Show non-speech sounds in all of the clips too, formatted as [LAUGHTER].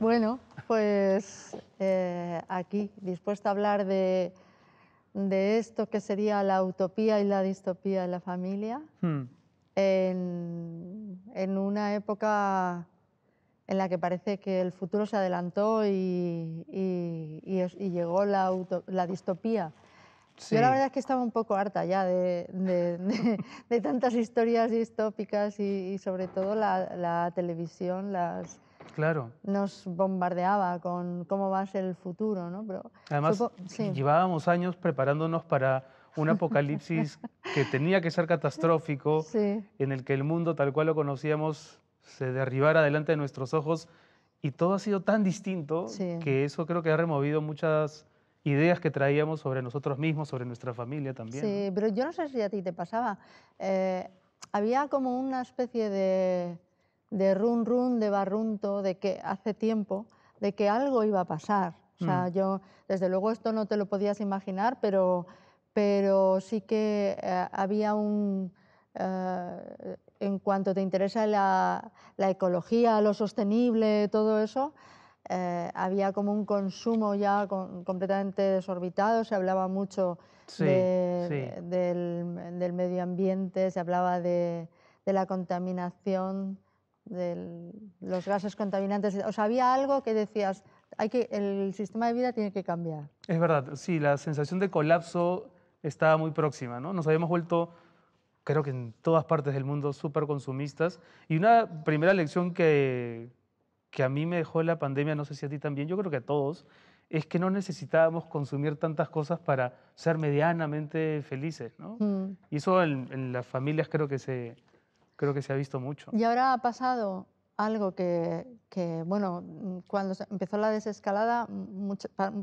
Bueno, pues eh, aquí, dispuesta a hablar de, esto que sería la utopía y la distopía de la familia, hmm. en, una época en la que parece que el futuro se adelantó y, llegó la, distopía. Yo la verdad es que estaba un poco harta ya de, tantas historias distópicas y, sobre todo la, la televisión, las, Claro. Nos bombardeaba con cómo va a ser el futuro, ¿no? Pero Además, llevábamos años preparándonos para un [LAUGHS] apocalipsis que tenía que ser catastrófico, en el que el mundo tal cual lo conocíamos se derribara delante de nuestros ojos y todo ha sido tan distinto que eso creo que ha removido muchas ideas que traíamos sobre nosotros mismos, sobre nuestra familia también. Sí, pero yo no sé si a ti te pasaba. Eh, había como una especie de de run run, de barrunto, de que hace tiempo, de que algo iba a pasar. O sea, mm. yo, desde luego, esto no te lo podías imaginar, pero, pero sí que eh, había un... Eh, en cuanto te interesa la, ecología, lo sostenible, todo eso, eh, había como un consumo ya completamente desorbitado, se hablaba mucho Del, medio ambiente, se hablaba de, de la contaminación de los gases contaminantes. O sea, había algo que decías, hay que, el sistema de vida tiene que cambiar. Es verdad, sí, la sensación de colapso estaba muy próxima, ¿no? Nos habíamos vuelto, creo que en todas partes del mundo, súper consumistas. Y una primera lección que, que a mí me dejó la pandemia, no sé si a ti también, yo creo que a todos, es que no necesitábamos consumir tantas cosas para ser medianamente felices, ¿no? Mm. Y eso en las familias creo que se, creo que se ha visto mucho. Y ahora ha pasado algo que, bueno, cuando empezó la desescalada,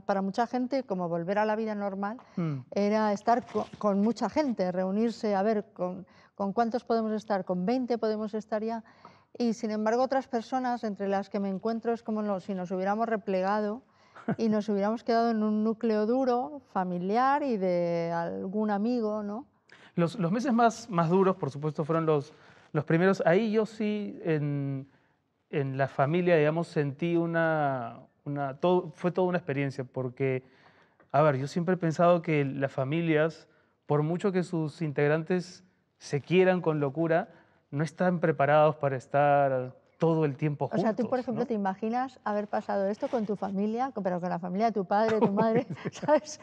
para, mucha gente, como volver a la vida normal, hmm. era estar con, mucha gente, reunirse, a ver, con, cuántos podemos estar, con 20 podemos estar ya. Y sin embargo, otras personas, entre las que me encuentro, es como si nos hubiéramos replegado y nos [LAUGHS] hubiéramos quedado en un núcleo duro, familiar y de algún amigo, ¿no? Los, los meses más, más duros, por supuesto, fueron los, los primeros, ahí yo sí, en, la familia, digamos, sentí una, fue toda una experiencia, porque, a ver, yo siempre he pensado que las familias, por mucho que sus integrantes se quieran con locura, no están preparados para estar todo el tiempo juntos. O sea, tú, por ejemplo, te imaginas haber pasado esto con tu familia, pero con la familia de tu padre, tu madre, [LAUGHS] [LAUGHS] ¿sabes?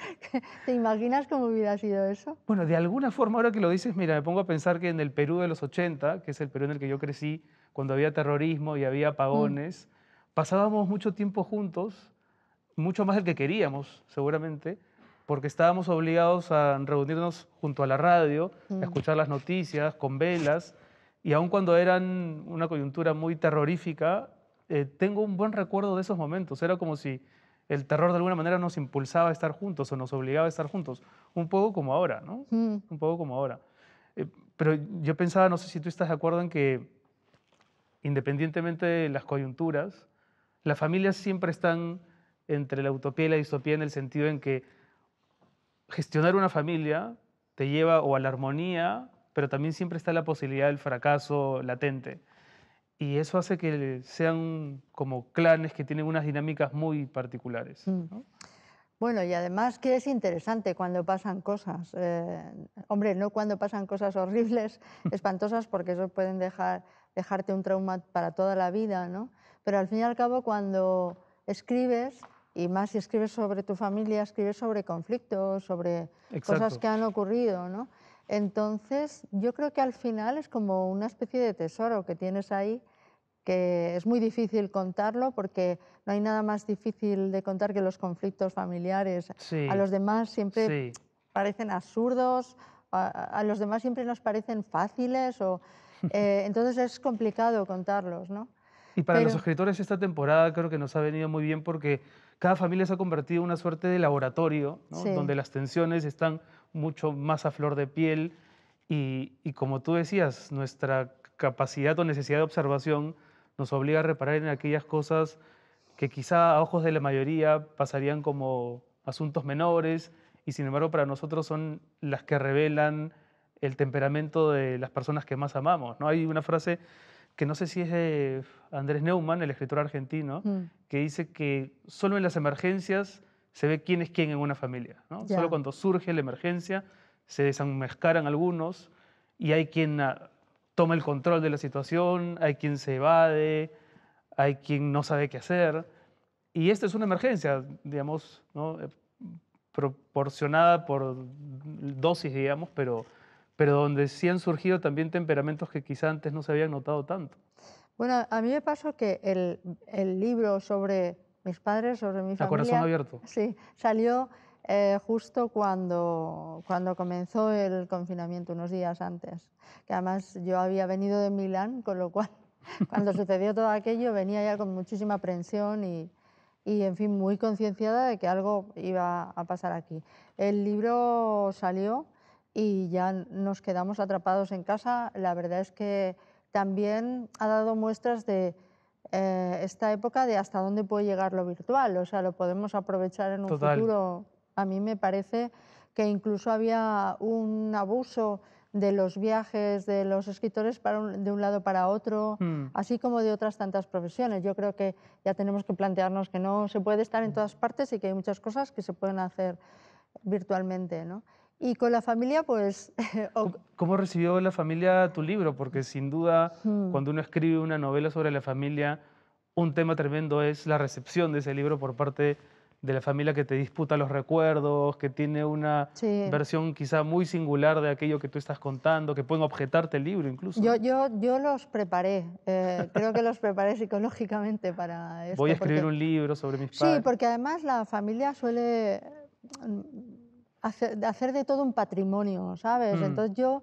¿Te imaginas cómo hubiera sido eso? Bueno, de alguna forma, ahora que lo dices, mira, me pongo a pensar que en el Perú de los 80, que es el Perú en el que yo crecí, cuando había terrorismo y había apagones, mm. pasábamos mucho tiempo juntos, mucho más del que queríamos, seguramente, porque estábamos obligados a reunirnos junto a la radio, a mm. escuchar las noticias, con velas y aun cuando eran una coyuntura muy terrorífica, eh, tengo un buen recuerdo de esos momentos. Era como si el terror de alguna manera nos impulsaba a estar juntos o nos obligaba a estar juntos. Un poco como ahora, ¿no? Mm. Un poco como ahora. Eh, pero yo pensaba, no sé si tú estás de acuerdo en que independientemente de las coyunturas, las familias siempre están entre la utopía y la distopía en el sentido en que gestionar una familia te lleva o a la armonía pero también siempre está la posibilidad del fracaso latente. Y eso hace que sean como clanes que tienen unas dinámicas muy particulares. Mm. Bueno, y además que es interesante cuando pasan cosas. Eh, hombre, no cuando pasan cosas horribles, [LAUGHS] espantosas, porque eso pueden dejar, dejarte un trauma para toda la vida, ¿no? Pero al fin y al cabo, cuando escribes, y más si escribes sobre tu familia, escribes sobre conflictos, sobre cosas que han ocurrido, ¿no? Entonces, yo creo que al final es como una especie de tesoro que tienes ahí, que es muy difícil contarlo porque no hay nada más difícil de contar que los conflictos familiares. a los demás siempre parecen absurdos, a, los demás siempre nos parecen fáciles, o, [LAUGHS] eh, entonces es complicado contarlos, Y para los escritores esta temporada creo que nos ha venido muy bien porque cada familia se ha convertido en una suerte de laboratorio, donde las tensiones están mucho más a flor de piel y, como tú decías, nuestra capacidad o necesidad de observación nos obliga a reparar en aquellas cosas que quizá a ojos de la mayoría pasarían como asuntos menores y sin embargo para nosotros son las que revelan el temperamento de las personas que más amamos. ¿no? Hay una frase que no sé si es de Andrés Neumann, el escritor argentino, mm. que dice que solo en las emergencias se ve quién es quién en una familia. Solo cuando surge la emergencia se desenmascaran algunos y hay quien ah, toma el control de la situación, hay quien se evade, hay quien no sabe qué hacer. Y esta es una emergencia, digamos, eh, proporcionada por dosis, digamos, pero, pero donde sí han surgido también temperamentos que quizá antes no se habían notado tanto. Bueno, a mí me pasó que el, el libro sobre mis padres, sobre mi familia. corazón abierto. Sí, salió eh, justo cuando, cuando comenzó el confinamiento, unos días antes. Que además yo había venido de Milán, con lo cual [LAUGHS] cuando sucedió todo aquello venía ya con muchísima aprensión y, y, en fin, muy concienciada de que algo iba a pasar aquí. El libro salió y ya nos quedamos atrapados en casa. La verdad es que también ha dado muestras de eh, esta época de hasta dónde puede llegar lo virtual, o sea, lo podemos aprovechar en un futuro. A mí me parece que incluso había un abuso de los viajes de los escritores de un lado para otro, hmm. así como de otras tantas profesiones. Yo creo que ya tenemos que plantearnos que no se puede estar en hmm. todas partes y que hay muchas cosas que se pueden hacer virtualmente. Y con la familia, pues... [LAUGHS] ¿Cómo, recibió la familia tu libro? Porque sin duda, cuando uno escribe una novela sobre la familia, un tema tremendo es la recepción de ese libro por parte de la familia que te disputa los recuerdos, que tiene una versión quizá muy singular de aquello que tú estás contando, que pueden objetarte el libro incluso. Yo, yo, yo los preparé, eh, creo que los preparé psicológicamente para [LAUGHS] esto. Voy a escribir un libro sobre mis padres. Sí, porque además la familia suele hacer, de todo un patrimonio, ¿sabes? Mm. Entonces yo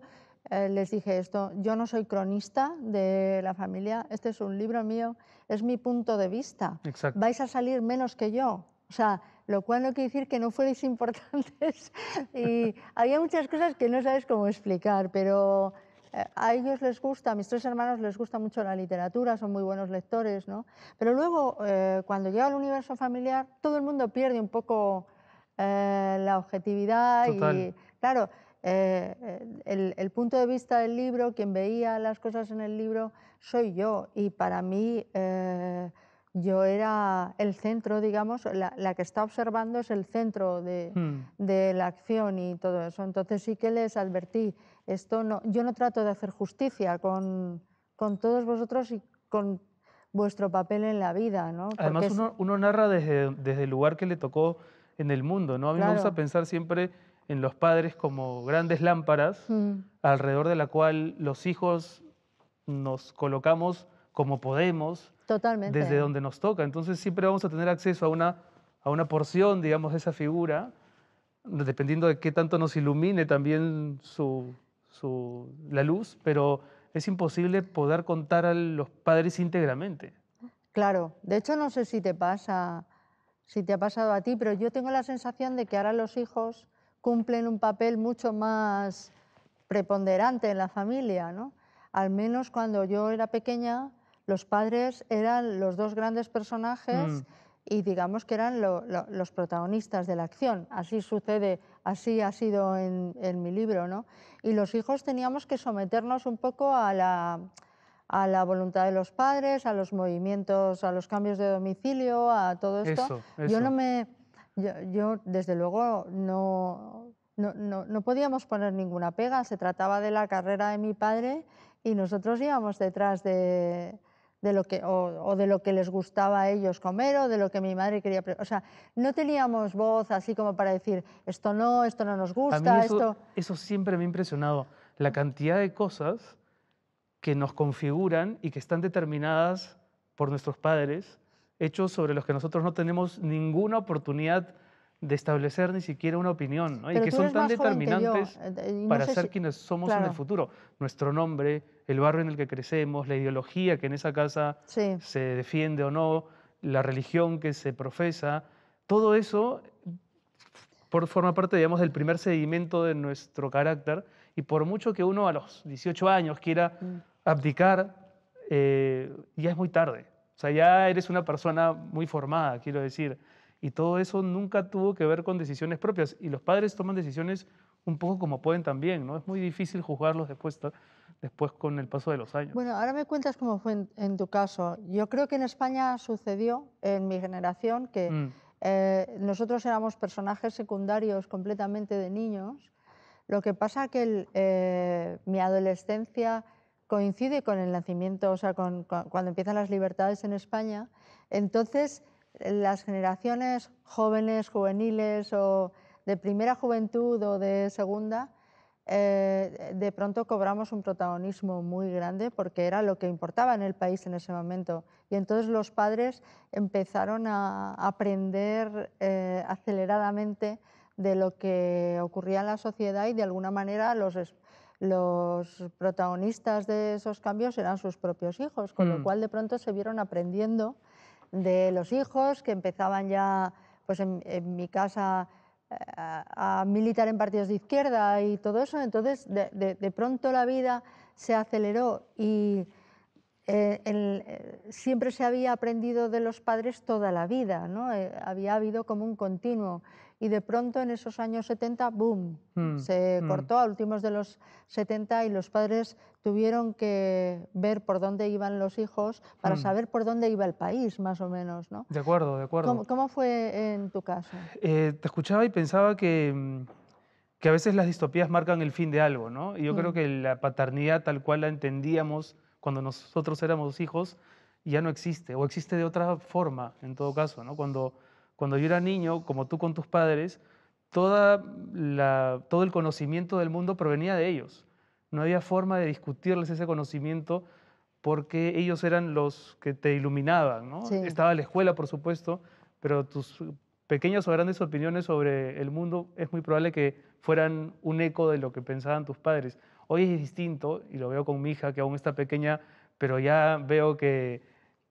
eh, les dije esto, yo no soy cronista de la familia, este es un libro mío, es mi punto de vista. Vais a salir menos que yo. O sea, lo cual no quiere decir que no fuerais [LAUGHS] importantes. y había muchas cosas que no sabes cómo explicar, pero eh, a ellos les gusta, a mis tres hermanos les gusta mucho la literatura, son muy buenos lectores, ¿no? Pero luego, eh, cuando llega al universo familiar, todo el mundo pierde un poco eh, la objetividad y, claro, eh, el, punto de vista del libro, quien veía las cosas en el libro, soy yo. Y para mí, eh, yo era el centro, digamos, la, la, que está observando es el centro de, hmm. de, la acción y todo eso. Entonces sí que les advertí, esto no, yo no trato de hacer justicia con, con todos vosotros y con vuestro papel en la vida. ¿no? Además, uno, uno, narra desde, desde el lugar que le tocó en el mundo, ¿no? A mí me gusta pensar siempre en los padres como grandes lámparas mm. alrededor de la cual los hijos nos colocamos como podemos, Totalmente. desde donde nos toca. Entonces siempre vamos a tener acceso a una, a una porción, digamos, de esa figura, dependiendo de qué tanto nos ilumine también su, su, la luz, pero es imposible poder contar a los padres íntegramente. Claro, de hecho no sé si te pasa, si te ha pasado a ti, pero yo tengo la sensación de que ahora los hijos cumplen un papel mucho más preponderante en la familia, ¿no? Al menos cuando yo era pequeña, los padres eran los dos grandes personajes mm. y digamos que eran los protagonistas de la acción. Así sucede, así ha sido en, en, mi libro, ¿no? Y los hijos teníamos que someternos un poco a la a la voluntad de los padres, a los movimientos, a los cambios de domicilio, a todo esto. Yo no me, yo, desde luego no, no, podíamos poner ninguna pega. Se trataba de la carrera de mi padre y nosotros íbamos detrás de, lo que o, de lo que les gustaba a ellos comer o de lo que mi madre quería. O sea, no teníamos voz así como para decir esto no, esto no nos gusta, Eso siempre me ha impresionado la cantidad de cosas que nos configuran y que están determinadas por nuestros padres, hechos sobre los que nosotros no tenemos ninguna oportunidad de establecer ni siquiera una opinión, y que son tan determinantes eh, para ser quienes somos en el futuro. Nuestro nombre, el barrio en el que crecemos, la ideología que en esa casa se defiende o no, la religión que se profesa, todo eso por, forma parte, digamos, del primer sedimento de nuestro carácter. Y por mucho que uno a los 18 años quiera... Mm abdicar, eh, ya es muy tarde. O sea, ya eres una persona muy formada, quiero decir. Y todo eso nunca tuvo que ver con decisiones propias. Y los padres toman decisiones un poco como pueden también, ¿no? Es muy difícil juzgarlos después, después con el paso de los años. Bueno, ahora me cuentas cómo fue en, tu caso. Yo creo que en España sucedió, en mi generación, que mm. eh, nosotros éramos personajes secundarios completamente de niños. Lo que pasa que eh, mi adolescencia coincide con el nacimiento, o sea, con, cuando empiezan las libertades en España, entonces las generaciones jóvenes, juveniles o de primera juventud o de segunda, eh, de pronto cobramos un protagonismo muy grande porque era lo que importaba en el país en ese momento. Y entonces los padres empezaron a aprender eh, aceleradamente de lo que ocurría en la sociedad y de alguna manera los, los protagonistas de esos cambios eran sus propios hijos, con lo mm. cual de pronto se vieron aprendiendo de los hijos que empezaban ya, pues en, mi casa, a, militar en partidos de izquierda y todo eso. Entonces, de, pronto la vida se aceleró y eh, eh, siempre se había aprendido de los padres toda la vida, ¿no? Eh, había habido como un continuo y de pronto en esos años 70, ¡boom!, hmm, se hmm. cortó a últimos de los 70 y los padres tuvieron que ver por dónde iban los hijos para hmm. saber por dónde iba el país, más o menos, ¿no? De acuerdo, de acuerdo. ¿Cómo, fue en tu caso? Eh, te escuchaba y pensaba que, mm, que a veces las distopías marcan el fin de algo, ¿no? Y yo creo que la paternidad tal cual la entendíamos cuando nosotros éramos hijos ya no existe, o existe de otra forma, en todo caso, ¿no? Cuando cuando yo era niño, como tú con tus padres, toda la, todo el conocimiento del mundo provenía de ellos. No había forma de discutirles ese conocimiento porque ellos eran los que te iluminaban. ¿no? Estaba la escuela, por supuesto, pero tus pequeñas o grandes opiniones sobre el mundo es muy probable que fueran un eco de lo que pensaban tus padres. Hoy es distinto, y lo veo con mi hija, que aún está pequeña, pero ya veo que,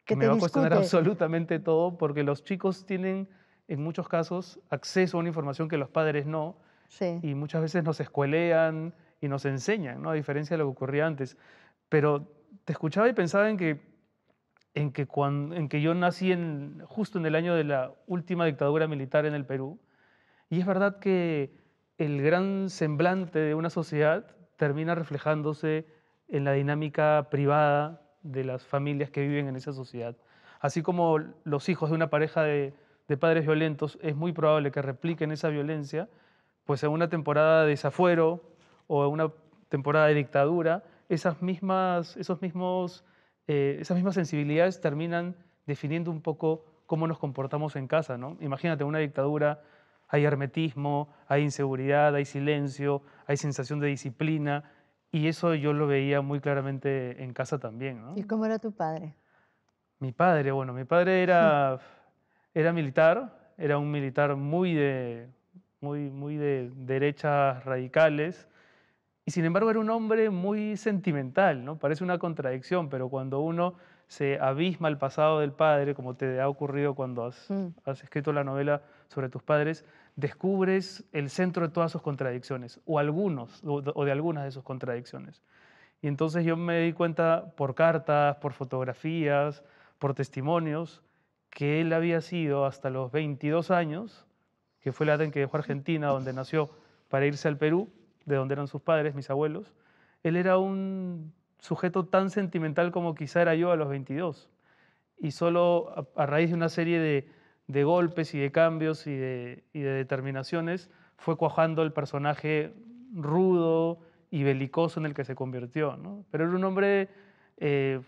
que me va a cuestionar absolutamente todo, porque los chicos tienen en muchos casos, acceso a una información que los padres no. Y muchas veces nos escuelean y nos enseñan, ¿no? A diferencia de lo que ocurría antes. Pero te escuchaba y pensaba en que, en que, cuando, en que yo nací en, justo en el año de la última dictadura militar en el Perú. Y es verdad que el gran semblante de una sociedad termina reflejándose en la dinámica privada de las familias que viven en esa sociedad. Así como los hijos de una pareja de de padres violentos, es muy probable que repliquen esa violencia pues en una temporada de desafuero o en una temporada de dictadura, esas mismas, esos mismos, eh, esas mismas sensibilidades terminan definiendo un poco cómo nos comportamos en casa. ¿no? Imagínate, una dictadura hay hermetismo, hay inseguridad, hay silencio, hay sensación de disciplina, y eso yo lo veía muy claramente en casa también. ¿Y cómo era tu padre? Mi padre, bueno, mi padre era... [LAUGHS] Era militar, era un militar muy de, muy, muy de derechas radicales, y sin embargo era un hombre muy sentimental, ¿no? Parece una contradicción, pero cuando uno se abisma al pasado del padre, como te ha ocurrido cuando has, mm. escrito la novela sobre tus padres, descubres el centro de todas sus contradicciones, o algunos, o de algunas de sus contradicciones. Y entonces yo me di cuenta por cartas, por fotografías, por testimonios, que él había sido hasta los 22 años, que fue la edad en que dejó Argentina, donde nació, para irse al Perú, de donde eran sus padres, mis abuelos, él era un sujeto tan sentimental como quizá era yo a los 22. Y solo a, raíz de una serie de, golpes y de cambios y de, determinaciones, fue cuajando el personaje rudo y belicoso en el que se convirtió. Pero era un hombre eh,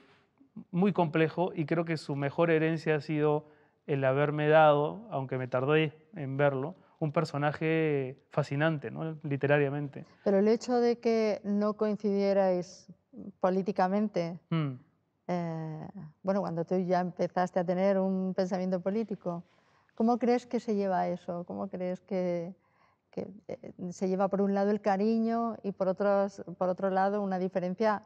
muy complejo y creo que su mejor herencia ha sido el haberme dado, aunque me tardé en verlo, un personaje fascinante, ¿no? literariamente. Pero el hecho de que no coincidierais políticamente, mm. eh, bueno, cuando tú ya empezaste a tener un pensamiento político, ¿cómo crees que se lleva eso? ¿Cómo crees que, eh, se lleva por un lado el cariño y por, por otro lado una diferencia,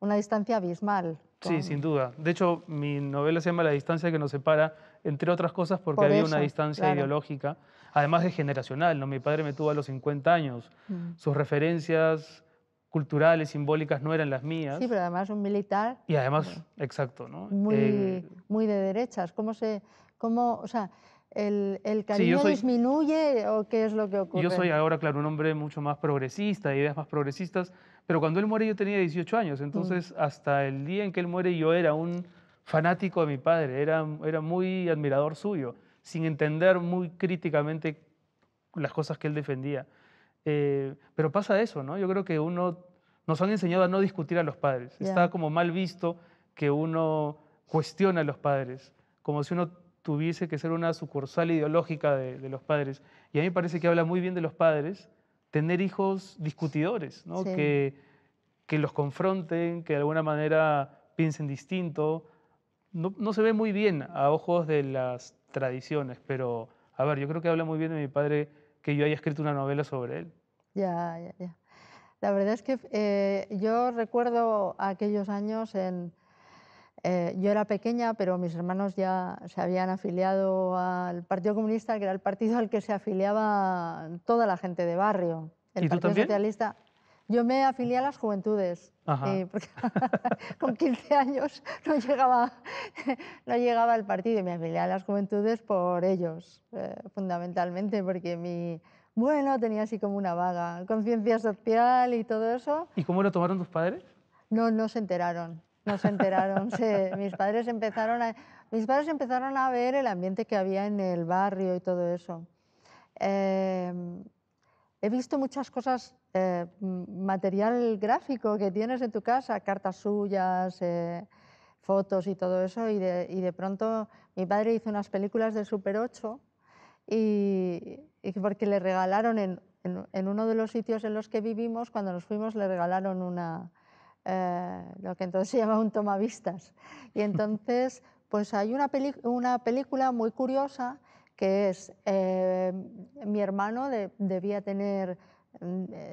una distancia abismal? Sí, sin duda. De hecho, mi novela se llama La distancia que nos separa, entre otras cosas porque había una distancia ideológica, además de generacional. ¿no? Mi padre me tuvo a los 50 años. Mm. Sus referencias culturales, simbólicas, no eran las mías. Sí, pero además un militar. Y además, exacto, ¿no? Muy, eh, muy de derechas. ¿Cómo se, cómo, o sea, el, el cariño disminuye o qué es lo que ocurre? Yo soy ahora, claro, un hombre mucho más progresista, de ideas más progresistas, pero cuando él muere yo tenía 18 años, mm. entonces hasta el día en que él muere yo era un fanático de mi padre, era, era muy admirador suyo, sin entender muy críticamente las cosas que él defendía. Eh, pero pasa eso, ¿no? Yo creo que uno nos han enseñado a no discutir a los padres. Está como mal visto que uno cuestiona a los padres, como si uno tuviese que ser una sucursal ideológica de, los padres. Y a mí me parece que habla muy bien de los padres tener hijos discutidores, que, que los confronten, que de alguna manera piensen distinto. No, se ve muy bien a ojos de las tradiciones, pero a ver, yo creo que habla muy bien de mi padre que yo haya escrito una novela sobre él. Ya, ya, ya. La verdad es que eh, yo recuerdo aquellos años en eh, yo era pequeña, pero mis hermanos ya se habían afiliado al Partido Comunista, que era el partido al que se afiliaba toda la gente de barrio. El ¿Y Partido tú también? Socialista. Yo me afilié a las juventudes, porque [LAUGHS] con 15 años no llegaba, [LAUGHS] no llegaba al partido y me afilié a las juventudes por ellos, eh, fundamentalmente, porque mi, bueno, tenía así como una vaga conciencia social y todo eso. ¿Y cómo lo tomaron tus padres? No, no se enteraron no se enteraron. mis, padres empezaron a, mis padres empezaron a ver el ambiente que había en el barrio y todo eso. Em, he visto muchas cosas, eh, material gráfico que tienes en tu casa, cartas suyas, eh, fotos y todo eso, y de, y de, pronto mi padre hizo unas películas de Super 8 y, porque le regalaron en, en uno de los sitios en los que vivimos, cuando nos fuimos, le regalaron una, eh, lo que entonces se llama un tomavistas. Y entonces, pues hay una, película muy curiosa que es, eh, mi hermano debía tener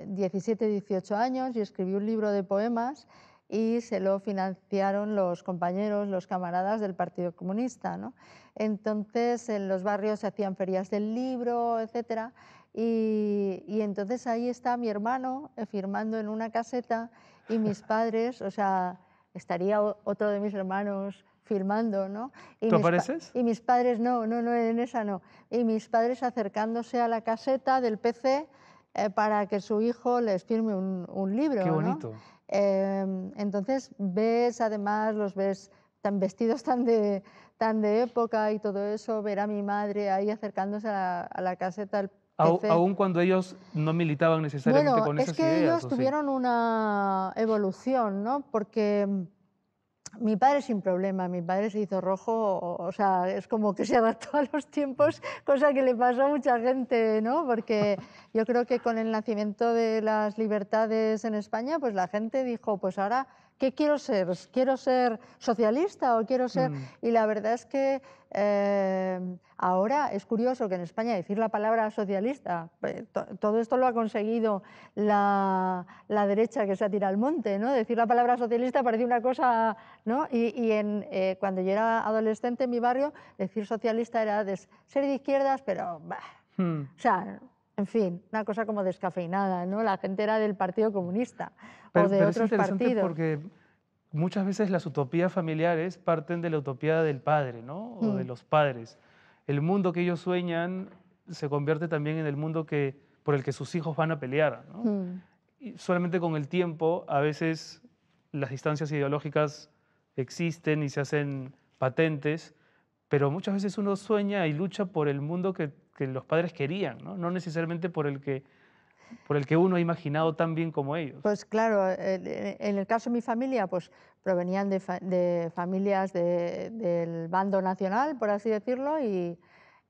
17, mm, 18 años y escribió un libro de poemas y se lo financiaron los compañeros, los camaradas del Partido Comunista. ¿no? Entonces, en los barrios se hacían ferias del libro, etc. Y, y entonces ahí está mi hermano eh, firmando en una caseta y mis padres, o sea, estaría otro de mis hermanos firmando, ¿no? Y ¿Tú apareces? Y mis padres, no, no, no, en esa no. Y mis padres acercándose a la caseta del PC eh, para que su hijo les firme un, libro. Qué bonito. Em, entonces ves, además, los ves tan vestidos [LAUGHS] tan de, tan de época y todo eso, ver a mi madre ahí acercándose a la, caseta del aún cuando ellos no militaban necesariamente con esas ideas. es que ellos tuvieron una evolución, ¿no? Porque mm, mi padre sin problema, mi padre se hizo rojo, o sea, es como que se adaptó a los tiempos, cosa que le pasó a mucha gente, ¿no? Porque yo creo que con el nacimiento de las libertades en España, pues la gente dijo, pues ahora ¿qué quiero ser? ¿Quiero ser socialista o quiero ser...? Mm. Y la verdad es que eh, ahora es curioso que en España decir la palabra socialista, pues, todo esto lo ha conseguido la, derecha que se ha tirado al monte, ¿no? Decir la palabra socialista parece una cosa, ¿no? Y, en, eh, cuando yo era adolescente en mi barrio, decir socialista era de ser de izquierdas, pero... Mm. O sea, en fin, una cosa como descafeinada, ¿no? La gente era del Partido Comunista o de pero otros es interesante Porque muchas veces las utopías familiares parten de la utopía del padre, ¿no? O de mm. los padres. El mundo que ellos sueñan se convierte también en el mundo que, por el que sus hijos van a pelear, ¿no? Mm. Y solamente con el tiempo, a veces las distancias ideológicas existen y se hacen patentes, pero muchas veces uno sueña y lucha por el mundo que que los padres querían, ¿no? necesariamente por el que por el que uno ha imaginado tan bien como ellos. Pues claro, en el caso de mi familia, pues provenían de, familias del bando nacional, por así decirlo, y,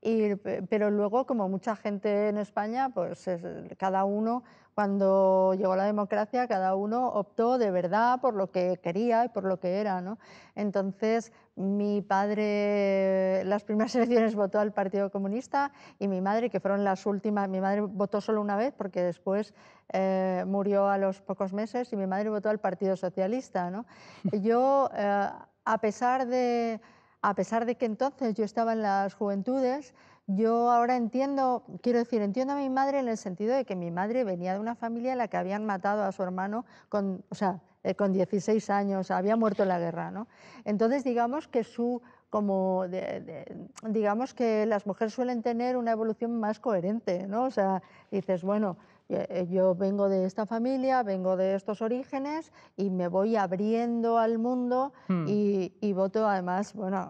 y, pero luego, como mucha gente en España, pues cada uno, cuando llegó la democracia, cada uno optó de verdad por lo que quería y por lo que era. ¿no? Entonces, mi padre, las primeras [LAUGHS] elecciones votó al Partido Comunista y mi madre, que fueron las últimas, mi madre votó solo una vez porque después eh, murió a los pocos meses y mi madre votó al Partido Socialista. ¿no? [LAUGHS] Yo, eh, a, pesar de, a pesar de que entonces yo estaba en las juventudes, yo ahora entiendo, quiero decir, entiendo a mi madre en el sentido de que mi madre venía de una familia en la que habían matado a su hermano con, o sea, eh, con 16 años, había muerto en la guerra. ¿no? Entonces, digamos que su como digamos que las mujeres suelen tener una evolución más coherente, ¿no? O sea, dices, bueno, eh, eh, yo vengo de esta familia, vengo de estos orígenes y me voy abriendo al mundo hmm. y, voto además, bueno,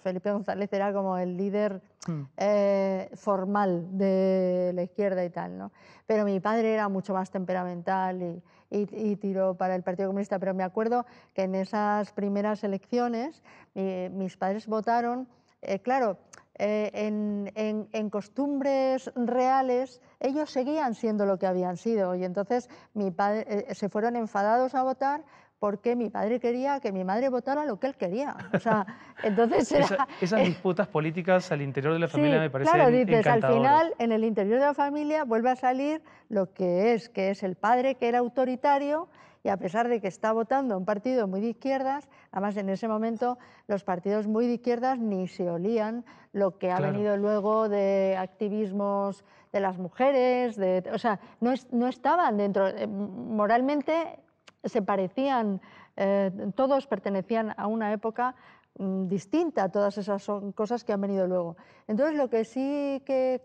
Felipe González era como el líder hmm. formal de la izquierda y tal, ¿no? Pero mi padre era mucho más temperamental y y, tiró para el Partido Comunista. Pero me acuerdo que en esas primeras elecciones mis padres votaron, eh, claro, eh, en, costumbres reales, ellos seguían siendo lo que habían sido. Y entonces mi padre, eh, se fueron enfadados a votar porque mi padre quería que mi madre votara lo que él quería. O sea, [LAUGHS] entonces esas [LAUGHS] disputas políticas al interior de la familia me parecen Claro, dices, al final, en el interior de la familia vuelve a salir lo que es, que es el padre que era autoritario y a pesar de que está votando un partido muy de izquierdas, además en ese momento los partidos muy de izquierdas ni se olían lo que ha venido luego de activismos de las mujeres, de, o sea, no, no estaban dentro, eh, moralmente se parecían, eh, todos pertenecían a una época mm, distinta, todas esas son cosas que han venido luego. Entonces lo que sí que,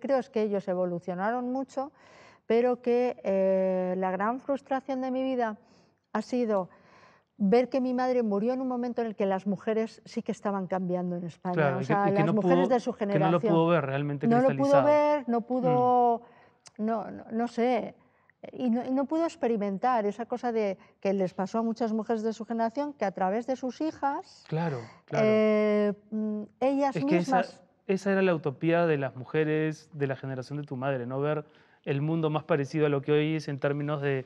creo es que ellos evolucionaron mucho, pero que eh, la gran frustración de mi vida ha sido ver que mi madre murió en un momento en el que las mujeres sí que estaban cambiando en España, o sea, que, las mujeres de su generación. Que no lo pudo ver realmente No lo pudo ver, no pudo, mm. no, sé, y no, pudo experimentar esa cosa de que les pasó a muchas mujeres de su generación que a través de sus hijas claro, claro. Eh, mm, ellas es que esa, era la utopía de las mujeres de la generación de tu madre no ver el mundo más parecido a lo que hoy es en términos de,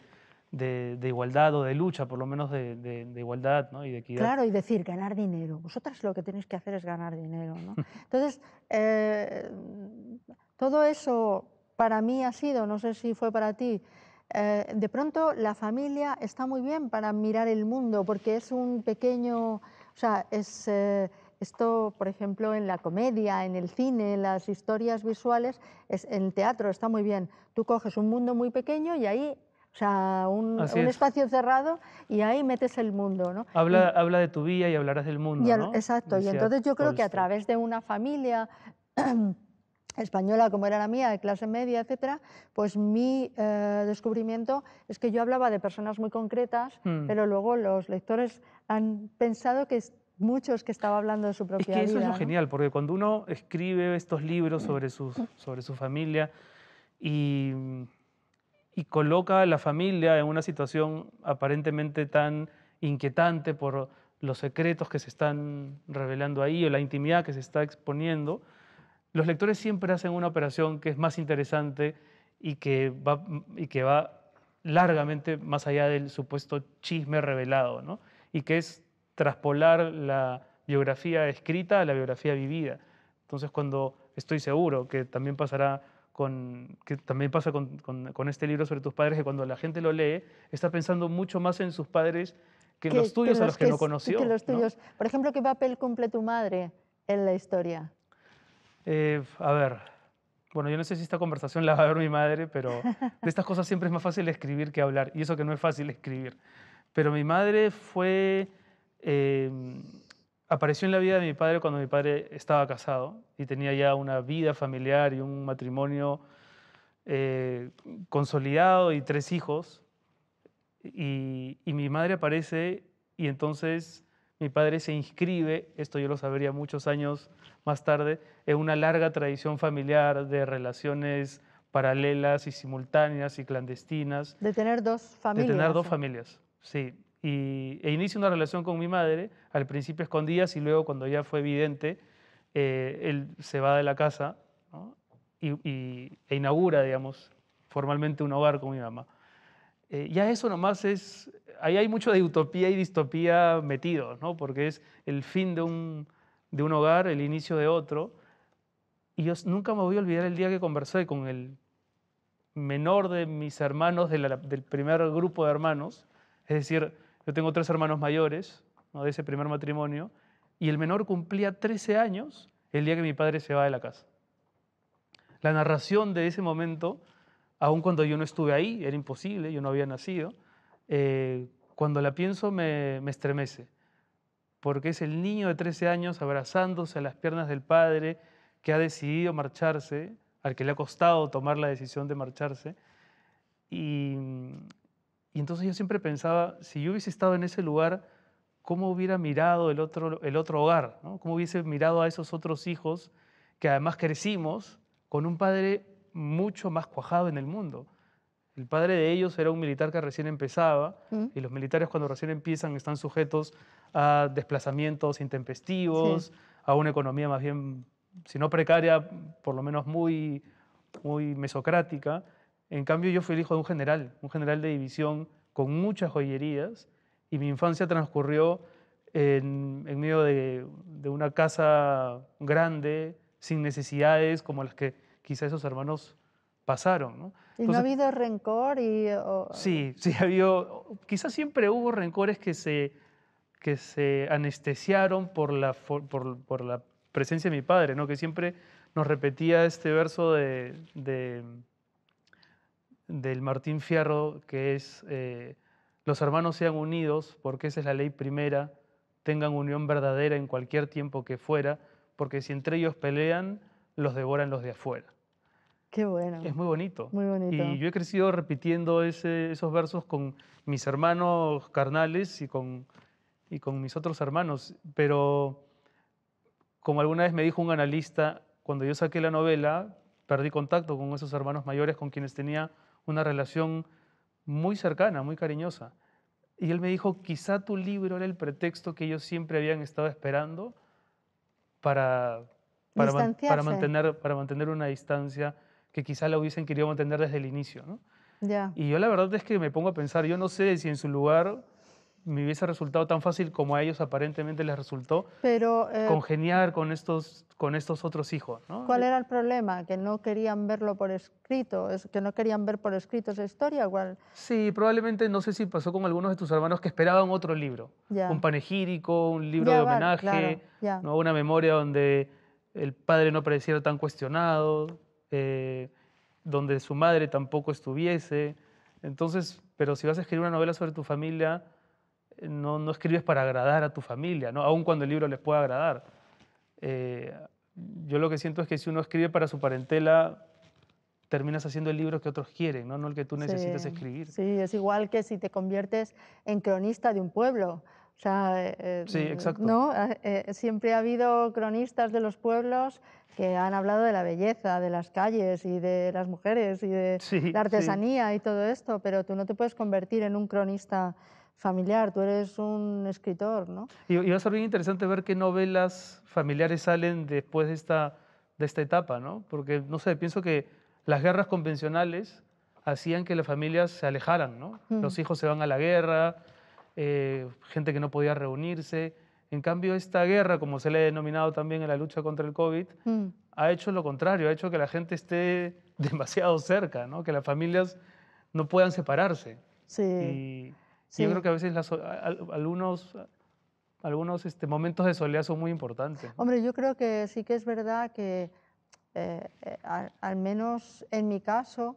igualdad o de lucha, por lo menos de, igualdad y de equidad. Claro, y decir, ganar dinero. Vosotras lo que tenéis que hacer es ganar dinero. [LAUGHS] Entonces, eh, todo eso para mí ha sido, no sé si fue para ti, eh, de pronto la familia está muy bien para mirar el mundo porque es un pequeño, o sea, es eh, esto, por ejemplo, en la comedia, en el cine, en las historias visuales, en el teatro está muy bien. Tú coges un mundo muy pequeño y ahí o sea, un, espacio cerrado y ahí metes el mundo, ¿no? Habla, de tu vida y hablarás del mundo, Exacto, y entonces yo creo que a través de una familia [CLEARS THROAT] española como era la mía, de clase media, etcétera, pues mi eh, descubrimiento es que yo hablaba de personas muy concretas, mm. pero luego los lectores han pensado que muchos que estaba hablando de su propia vida. Es que eso es genial, porque cuando uno escribe estos libros sobre, [CLEARS THROAT] sus, sobre su familia y, y coloca a la familia en una situación aparentemente tan inquietante por los secretos que se están revelando ahí o la intimidad que se está exponiendo, los lectores siempre hacen una operación que es más interesante y que va, y que va largamente más allá del supuesto chisme revelado, y que es traspolar la biografía escrita a la biografía vivida. Entonces, cuando estoy seguro que también pasará con, que también pasa con, este libro sobre tus padres, que cuando la gente lo lee, está pensando mucho más en sus padres que en los tuyos a los que, no conoció. Por ejemplo, ¿qué papel cumple tu madre en la historia? Eh, a ver, bueno, yo no sé si esta conversación la va a ver mi madre, pero de estas cosas siempre es más fácil escribir que hablar, y eso que no es fácil escribir. Pero mi madre fue, em, apareció en la vida de mi padre cuando mi padre estaba casado y tenía ya una vida familiar y un matrimonio eh, consolidado y tres hijos. Y, y mi madre aparece y entonces mi padre se inscribe, esto yo lo sabría muchos años más tarde, en una larga tradición familiar de relaciones paralelas y simultáneas y clandestinas. De tener dos familias. De tener dos familias, sí. Y, e inicia una relación con mi madre, al principio escondidas y luego cuando ya fue evidente, eh, él se va de la casa y, e inaugura, digamos, formalmente un hogar con mi mamá. Eh, ya eso nomás es, ahí hay mucho de utopía y distopía metido, ¿no? porque es el fin de un, de un hogar, el inicio de otro. Y yo nunca me voy a olvidar el día que conversé con el menor de mis hermanos, del primer grupo de hermanos. Es decir, yo tengo tres hermanos mayores de ese primer matrimonio. Y el menor cumplía 13 años el día que mi padre se va de la casa. La narración de ese momento, aun cuando yo no estuve ahí, era imposible, yo no había nacido, eh, cuando la pienso me estremece porque es el niño de 13 años abrazándose a las piernas del padre que ha decidido marcharse, al que le ha costado tomar la decisión de marcharse. Y, entonces yo siempre pensaba, si yo hubiese estado en ese lugar, ¿cómo hubiera mirado el otro, hogar? ¿Cómo hubiese mirado a esos otros hijos que además crecimos con un padre mucho más cuajado en el mundo? El padre de ellos era un militar que recién empezaba y los militares cuando recién empiezan están sujetos a desplazamientos intempestivos, a una economía más bien, si no precaria, por lo menos muy, mesocrática. En cambio, yo fui el hijo de un general, un general de división con muchas joyerías y mi infancia transcurrió en, medio de, una casa grande, sin necesidades como las que quizá esos hermanos pasaron. ¿no? ¿Y no ha habido rencor? Y, Sí, sí, ha quizás siempre hubo rencores que se, que se anestesiaron por la, por, la presencia de mi padre, ¿no? que siempre nos repetía este verso de, del Martín Fierro, que es, eh, los hermanos sean unidos, porque esa es la ley primera, tengan unión verdadera en cualquier tiempo que fuera, porque si entre ellos pelean, los devoran los de afuera. Qué bueno. Es muy bonito. Muy bonito. Y yo he crecido repitiendo esos versos con mis hermanos carnales y con, y con mis otros hermanos. Pero como alguna vez me dijo un analista, cuando yo saqué la novela, perdí contacto con esos hermanos mayores con quienes tenía una relación muy cercana, muy cariñosa. Y él me dijo, quizá tu libro era el pretexto que ellos siempre habían estado esperando para, para, para mantener, para mantener una distancia que quizá la hubiesen querido mantener desde el inicio. ¿no? Y yo la verdad es que me pongo a pensar, yo no sé si en su lugar me hubiese resultado tan fácil como a ellos aparentemente les resultó eh, congeniar con estos, con estos otros hijos. ¿Cuál eh, era el problema? ¿Que no querían verlo por escrito? ¿Que no querían ver por escrito esa historia? igual. Sí, probablemente, no sé si pasó con algunos de tus hermanos que esperaban otro libro, un panegírico, un libro de homenaje, ¿no? una memoria donde el padre no pareciera tan cuestionado. Eh, donde su madre tampoco estuviese. Entonces, pero si vas a escribir una novela sobre tu familia, eh, no, no escribes para agradar a tu familia, ¿no? aun cuando el libro les pueda agradar. Eh, yo lo que siento es que si uno escribe para su parentela, terminas haciendo el libro que otros quieren, no, no el que tú necesitas escribir. Sí, es igual que si te conviertes en cronista de un pueblo. O sea, eh, eh, eh, siempre ha habido cronistas de los pueblos que han hablado de la belleza, de las calles y de las mujeres y de la artesanía y todo esto, pero tú no te puedes convertir en un cronista familiar, tú eres un escritor, ¿no? Y, va a ser bien interesante ver qué novelas familiares salen después de esta, de esta etapa, ¿no? Porque, no sé, pienso que las guerras convencionales hacían que las familias se alejaran, ¿no? Mm. Los hijos se van a la guerra, eh, gente que no podía reunirse. En cambio, esta guerra, como se le ha denominado también en la lucha contra el COVID, mm. ha hecho lo contrario, ha hecho que la gente esté [LAUGHS] demasiado cerca, ¿no? que las familias no puedan separarse. Sí. yo creo que a veces algunos, algunos este, momentos de soledad son muy importantes. Hombre, yo creo que sí que es verdad que, eh, eh, al menos en mi caso,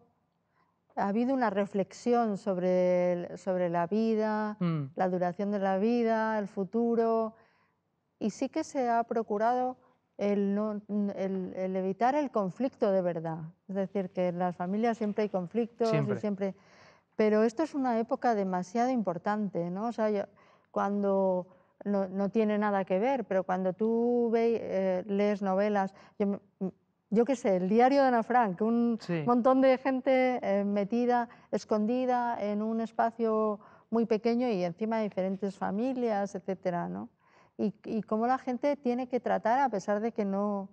ha habido una reflexión sobre, sobre la vida, mm. la duración de la vida, el futuro, y sí que se ha procurado el, evitar el conflicto de verdad. Es decir, que en las familias siempre hay conflictos siempre. Pero esto es una época demasiado importante, ¿no? O sea, cuando... No, no, tiene nada que ver, pero cuando tú eh, lees novelas, yo qué sé, el diario de Ana Frank, un montón de gente eh, metida, escondida en un espacio muy pequeño y encima de diferentes familias, etcétera, ¿no? Y, y, cómo la gente tiene que tratar, a pesar de que no,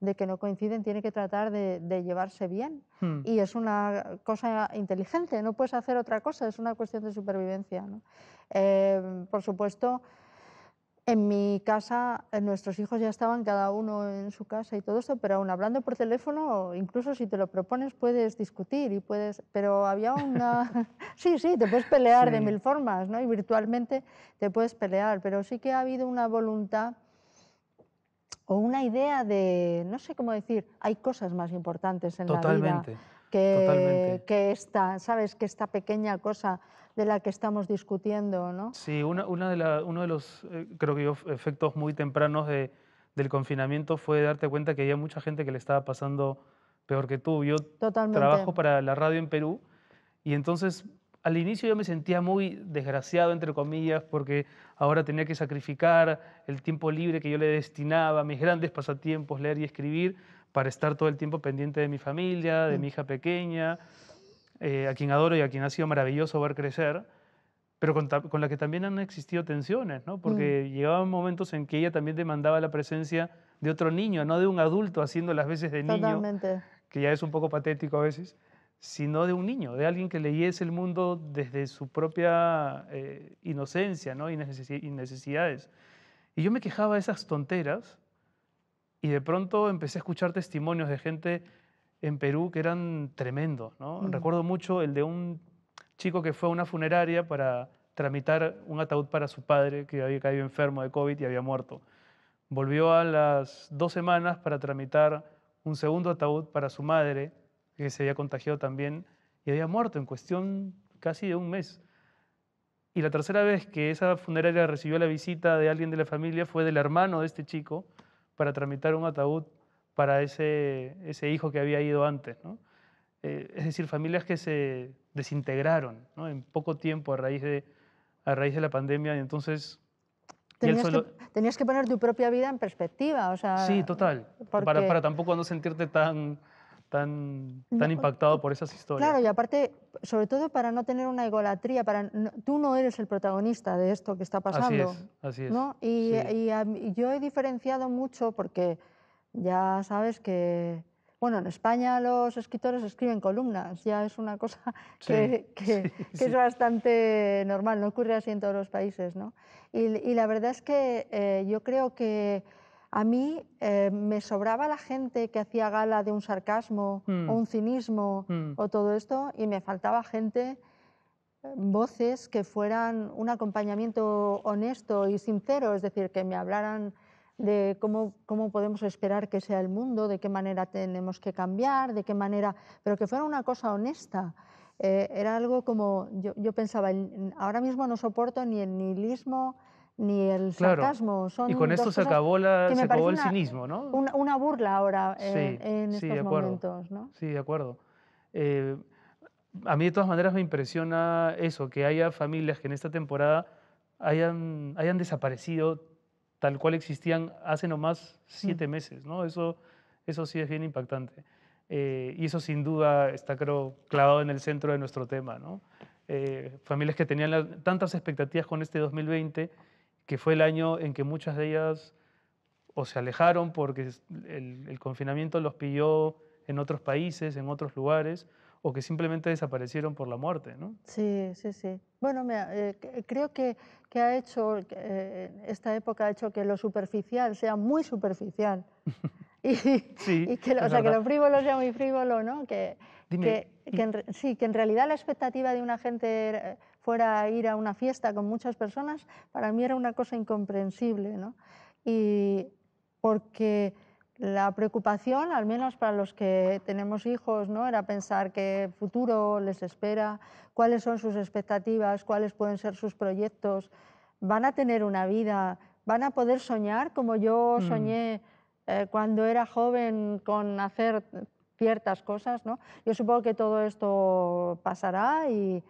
de que no coinciden, tiene que tratar de, llevarse bien. Hmm. Y es una cosa inteligente, no puedes hacer otra cosa, es una cuestión de supervivencia. ¿no? Eh, por supuesto, en mi casa, eh, nuestros hijos ya estaban cada uno en su casa y todo esto, pero aún hablando por teléfono, incluso si te lo propones, puedes discutir y puedes. Pero había una. [LAUGHS] sí, sí, te puedes pelear de mil formas, ¿no? Y virtualmente te puedes pelear, pero sí que ha habido una voluntad o una idea de. No sé cómo decir, hay cosas más importantes en la vida. Que, que esta, ¿sabes? Que esta pequeña cosa de la que estamos discutiendo, ¿no? Sí, una, de uno de los, eh, creo que efectos muy tempranos del confinamiento fue darte cuenta que había mucha gente que le estaba pasando peor que tú. Yo trabajo para la radio en Perú y entonces al inicio yo me sentía muy desgraciado, entre comillas, porque ahora tenía que sacrificar el tiempo libre que yo le destinaba, mis grandes pasatiempos, leer y escribir, para estar todo el tiempo pendiente de mi familia, de mm. mi hija pequeña, eh, a quien adoro y a quien ha sido maravilloso ver crecer, pero con, la que también han existido tensiones, ¿no? Porque mm. llegaban momentos en que ella también demandaba la presencia de otro niño, no de un adulto haciendo las veces de niño, que ya es un poco patético a veces, sino de un niño, de alguien que leyese el mundo desde su propia eh, inocencia ¿no? y, necesidades. Y yo me quejaba de esas tonteras y de pronto empecé a escuchar testimonios de gente en Perú que eran tremendos. Mm. Recuerdo mucho el de un chico que fue a una funeraria para tramitar un ataúd para su padre que había caído enfermo de COVID y había muerto. Volvió a las dos semanas para tramitar un segundo ataúd para su madre que se había contagiado también y había muerto en cuestión casi de un mes. Y la tercera vez que esa funeraria recibió la visita de alguien de la familia fue del hermano de este chico para tramitar un ataúd para ese, ese hijo que había ido antes. Eh, es decir, familias que se desintegraron en poco tiempo a raíz de, a raíz de la pandemia. Y entonces Tenías, que, tenías, que, poner tu propia vida en perspectiva, o sea... Sí, total, para, para, tampoco no sentirte tan, tan, tan impactado por esas historias. Claro, y aparte, sobre todo para no tener una egolatría, para tú no eres el protagonista de esto que está pasando. Así es, así es. Y, y yo he diferenciado mucho porque... Ya sabes que, bueno, en España los escritores escriben columnas, ya es una cosa [LAUGHS] [LAUGHS] que, es bastante normal, no ocurre así en todos los países. ¿no? Y, la verdad es que eh, yo creo que a mí eh, me sobraba la gente que hacía gala de un sarcasmo o mm. un cinismo mm. o todo esto, y me faltaba gente eh, voces que fueran un acompañamiento honesto y sincero, es decir, que me hablaran de cómo, cómo podemos esperar que sea el mundo, de qué manera tenemos que cambiar, de qué manera, pero que fuera una cosa honesta. Eh, era algo como, yo, yo pensaba, ahora mismo no soporto ni el nihilismo ni el sarcasmo. y con esto se acabó, la, se acabó el cinismo, ¿no? Una, una burla ahora eh, en, sí, estos momentos, ¿no? Sí, de acuerdo. Eh, a mí de todas maneras me impresiona eso, que haya familias que en esta temporada hayan, hayan desaparecido tal cual existían hace nomás siete meses, ¿no? Eso, eso sí es bien impactante. Eh, y eso sin duda está, creo, clavado en el centro de nuestro tema, eh, familias que tenían tantas expectativas con este 2020, que fue el año en que muchas de ellas o se alejaron porque el confinamiento los pilló en otros países, en otros lugares, o que simplemente desaparecieron por la muerte, ¿no? Sí, sí, sí. Bueno, eh, creo que, ha hecho, eh, esta época ha hecho que lo superficial sea muy superficial. [LAUGHS] y, sí, y que, lo, que frívolo sea muy frívolo, ¿no? Que, sí, que en realidad la expectativa de una gente fuera a ir a una fiesta con muchas personas, para mí era una cosa incomprensible, ¿no? Y porque la preocupación, al menos para los que tenemos hijos, ¿no? era pensar qué futuro les espera, cuáles son sus expectativas, cuáles pueden ser sus proyectos, van a tener una vida, van a poder soñar como yo mm. soñé eh, cuando era joven con hacer ciertas cosas. ¿no? Yo supongo que todo esto pasará y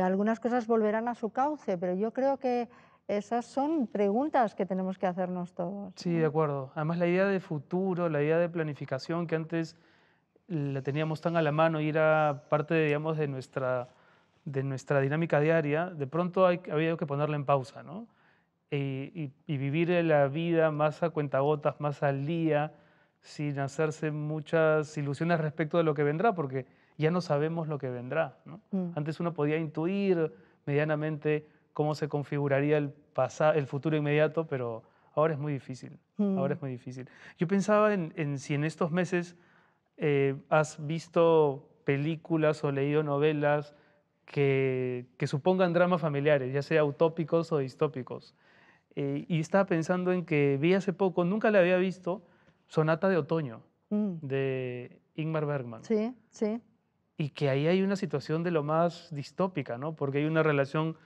algunas cosas volverán a su cauce, pero yo creo que esas son preguntas que tenemos que hacernos todos. Sí, de acuerdo. Además, la idea de futuro, la idea de planificación que antes la teníamos tan a la mano y era parte, digamos, de nuestra, de nuestra dinámica diaria, de pronto había que ponerla en pausa, ¿no? y, vivir la vida más a cuentagotas, más al día, sin hacerse muchas ilusiones respecto de lo que vendrá, porque ya no sabemos lo que vendrá, mm. Antes uno podía intuir medianamente cómo se configuraría el, pasado, el futuro inmediato, pero ahora es muy difícil. Ahora es mm. muy difícil. Yo pensaba en, si en estos meses eh, has visto películas o leído novelas que, que, supongan dramas familiares, ya sea utópicos o distópicos. Eh, y estaba pensando en que vi hace poco, nunca la había visto, Sonata de Otoño, mm. de Ingmar Bergman. Sí, sí. Y que ahí hay una situación de lo más distópica, ¿no? Porque hay una relación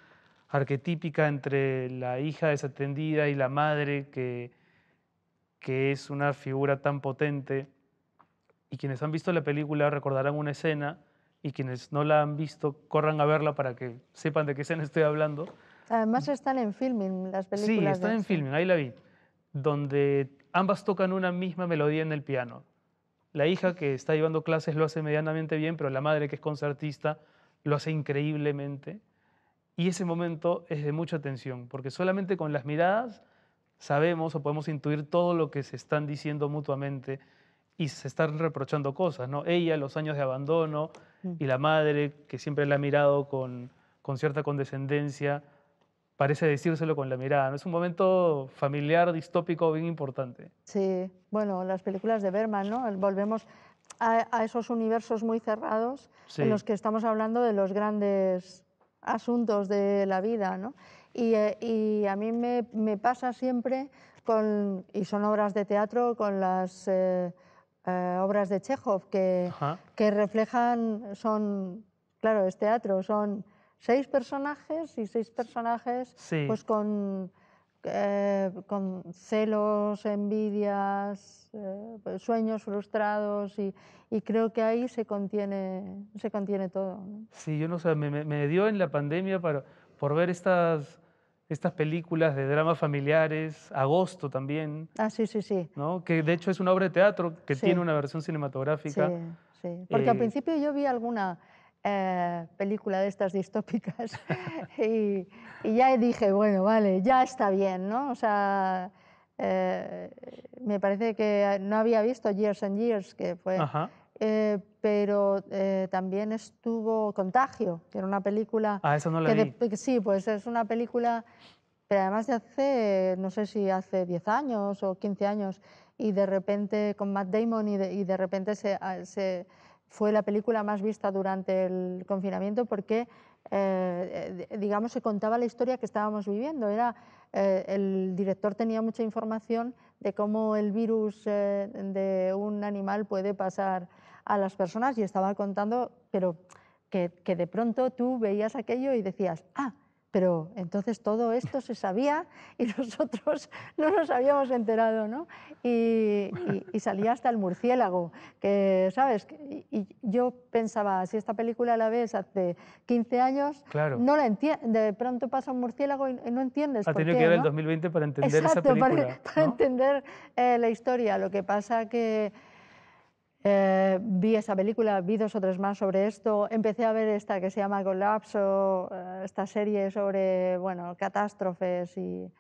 arquetípica entre la hija desatendida y la madre, que, que es una figura tan potente. Y quienes han visto la película recordarán una escena y quienes no la han visto, corran a verla para que sepan de qué escena estoy hablando. Además están en filming las películas. Sí, están en filming, ahí la vi, donde ambas tocan una misma melodía en el piano. La hija que está llevando clases lo hace medianamente bien, pero la madre que es concertista lo hace increíblemente. Y ese momento es de mucha tensión, porque solamente con las miradas sabemos o podemos intuir todo lo que se están diciendo mutuamente y se están reprochando cosas, ¿no? Ella, los años de abandono mm. y la madre, que siempre la ha mirado con, con cierta condescendencia, parece decírselo con la mirada. ¿no? Es un momento familiar, distópico, bien importante. Sí, bueno, las películas de Berman, ¿no? Volvemos a, esos universos muy cerrados en los que estamos hablando de los grandes asuntos de la vida. ¿no? Y, eh, a mí me, pasa siempre con, y son obras de teatro, con las eh, eh, obras de Chekhov, que, que, reflejan, son, claro, es teatro, son seis personajes y seis personajes pues con eh, con celos, envidias, eh, sueños frustrados y, creo que ahí se contiene, se contiene todo. Sí, yo no sé, me, dio en la pandemia para, por ver estas, estas películas de dramas familiares, Agosto también. Ah, sí, sí, sí. ¿no? Que de hecho es una obra de teatro que tiene una versión cinematográfica. Sí, sí. Porque al eh, principio yo vi alguna eh, película de estas distópicas. [LAUGHS] y, ya dije, bueno, vale, ya está bien, ¿no? O sea, eh, me parece que no había visto Years and Years, que fue... Eh, pero también estuvo Contagio, que era una película... Ah, eso no la que vi. sí, pues es una película, pero además de hace, no sé si hace 10 años o 15 años, y de repente con Matt Damon y de, repente se fue la película más vista durante el confinamiento porque, eh, eh, digamos, se contaba la historia que estábamos viviendo. Era, eh, el director tenía mucha información de cómo el virus de un animal puede pasar a las personas y estaba contando, pero que, que de pronto tú veías aquello y decías, ah, pero entonces todo esto se sabía y [LAUGHS] nosotros no nos habíamos enterado, ¿no? Y, salía hasta el murciélago, que, ¿sabes? Y, yo pensaba, si esta película la ves hace 15 años, claro. no la de pronto pasa un murciélago y, no entiendes Ha tenido que ir el 2020 para entender esa película. [LAUGHS] para, para entender eh, la historia. Lo que pasa que eh, vi esa película, vi dos o tres más sobre esto. Empecé a ver esta que se llama Colapso, eh, esta serie sobre bueno, catástrofes y,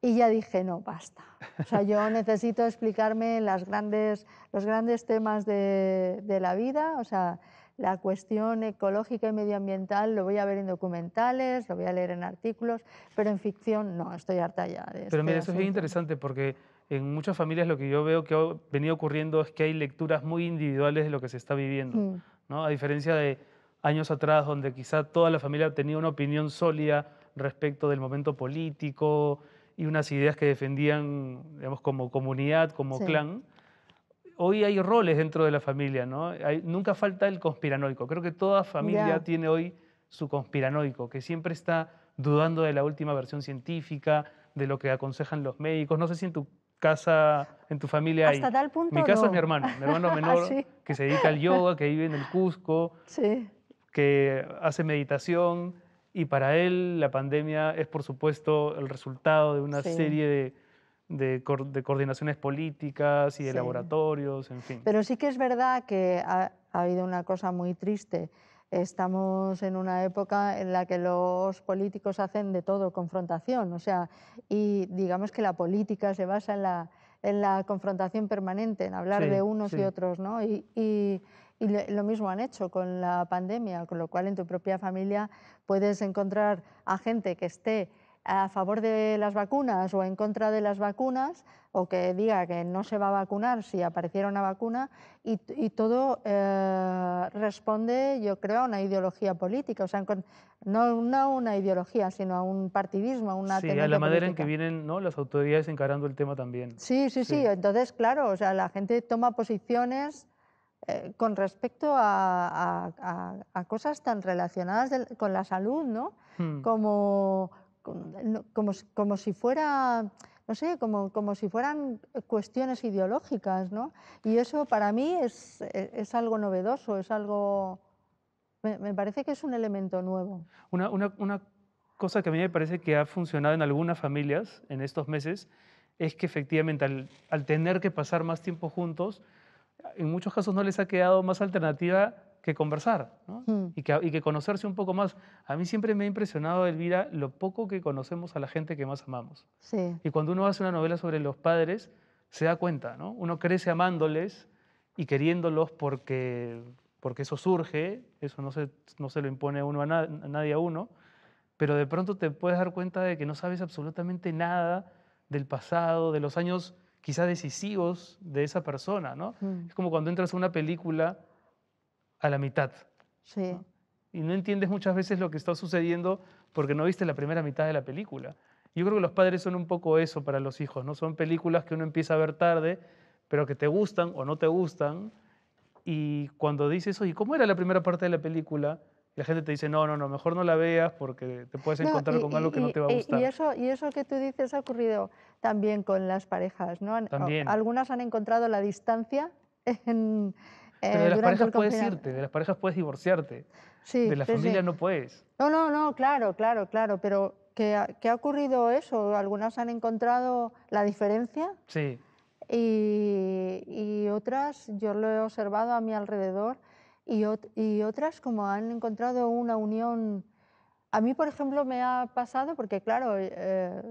y ya dije, no, basta. O sea, yo [LAUGHS] necesito explicarme las grandes, los grandes temas de, de la vida, o sea, la cuestión ecológica y medioambiental lo voy a ver en documentales, lo voy a leer en artículos, pero en ficción no, estoy harta ya de Pero este mira, eso es interesante porque en muchas familias lo que yo veo que ha venido ocurriendo es que hay lecturas muy individuales de lo que se está viviendo, ¿no? A diferencia de años atrás, donde quizá toda la familia tenía una opinión sólida respecto del momento político y unas ideas que defendían, digamos, como comunidad, como clan. Hoy hay roles dentro de la familia, ¿no? nunca falta el conspiranoico. Creo que toda familia tiene hoy su conspiranoico, que siempre está dudando de la última versión científica, de lo que aconsejan los médicos. No sé si en tu casa, en tu familia Hasta Tal punto, mi casa es mi hermano, mi hermano [LAUGHS] menor ah, que se dedica al yoga, que vive en el Cusco, que hace meditación y para él la pandemia es por supuesto el resultado de una serie de, coordinaciones políticas y de laboratorios, en fin. Pero sí que es verdad que ha, ha habido una cosa muy triste Estamos en una época en la que los políticos hacen de todo confrontación, o sea, y digamos que la política se basa en la, confrontación permanente, en hablar de unos y otros, y, lo mismo han hecho con la pandemia, con lo cual en tu propia familia puedes encontrar a gente que esté a favor de las vacunas o en contra de las vacunas, o que diga que no se va a vacunar si apareciera una vacuna, y, todo eh, responde, yo creo, a una ideología política, o sea, no, no una ideología, sino a un partidismo, a una... Sí, a la manera en que vienen ¿no? las autoridades encarando el tema también. Sí, sí, sí, entonces, claro, o sea, la gente toma posiciones... Eh, con respecto a, cosas tan relacionadas con la salud, ¿no? Hmm. Como como, como si fuera no sé, como, como, si fueran cuestiones ideológicas, ¿no? Y eso para mí es, es, algo novedoso, es algo... Me, parece que es un elemento nuevo. Una, una, cosa que a mí me parece que ha funcionado en algunas familias en estos meses es que efectivamente al, al tener que pasar más tiempo juntos, en muchos casos no les ha quedado más alternativa que conversar mm. y, que, conocerse un poco más. A mí siempre me ha impresionado, Elvira, lo poco que conocemos a la gente que más amamos. Y cuando uno hace una novela sobre los padres, se da cuenta, ¿no? Uno crece amándoles y queriéndolos porque, porque eso surge, eso no se, no se lo impone uno a, nadie a uno, pero de pronto te puedes dar cuenta de que no sabes absolutamente nada del pasado, de los años quizás decisivos de esa persona, ¿no? Mm. Es como cuando entras a una película a la mitad. Sí. Y no entiendes muchas veces lo que está sucediendo porque no viste la primera mitad de la película. Yo creo que los padres son un poco eso para los hijos, ¿no? Son películas que uno empieza a ver tarde, pero que te gustan o no te gustan. Y cuando dices, eso y ¿cómo era la primera parte de la película? la gente te dice, no, no, no, mejor no la veas porque te puedes encontrar con algo que no te va a gustar. Y eso, y eso que tú dices ha ocurrido también con las parejas, ¿no? También. Algunas han encontrado la distancia en, pero eh, de las parejas puedes irte, de las parejas puedes divorciarte, de la familia no puedes. No, no, no, claro, claro, claro, pero ¿qué ha, ha, ocurrido eso? Algunas han encontrado la diferencia sí. y, y otras, yo lo he observado a mi alrededor, y, y, otras como han encontrado una unión. A mí, por ejemplo, me ha pasado, porque claro, eh,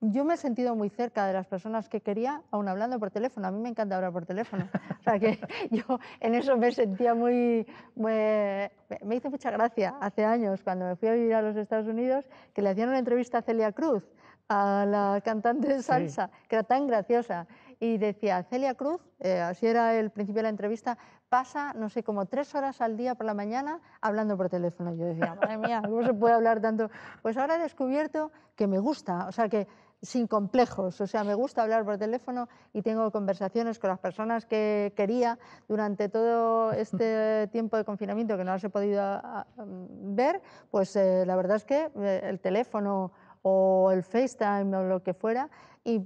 yo me he sentido muy cerca de las personas que quería, aún hablando por teléfono. A mí me encanta hablar por teléfono. [LAUGHS] O sea que yo en eso me sentía muy, Me hizo mucha gracia hace años cuando me fui a vivir a los Estados Unidos que le hacían una entrevista a Celia Cruz, a la cantante de salsa, que era tan graciosa. Y decía, Celia Cruz, eh, así era el principio de la entrevista, pasa, no sé, como tres horas al día por la mañana hablando por teléfono. Yo decía, madre mía, ¿cómo se puede hablar tanto? Pues ahora he descubierto que me gusta, o sea que sin complejos. O sea, me gusta hablar por teléfono y tengo conversaciones con las personas que quería durante todo [LAUGHS] este tiempo de confinamiento que no las he podido ah, ah, mm, ver. Pues eh, la verdad es que eh, el teléfono o el FaceTime o lo que fuera, y,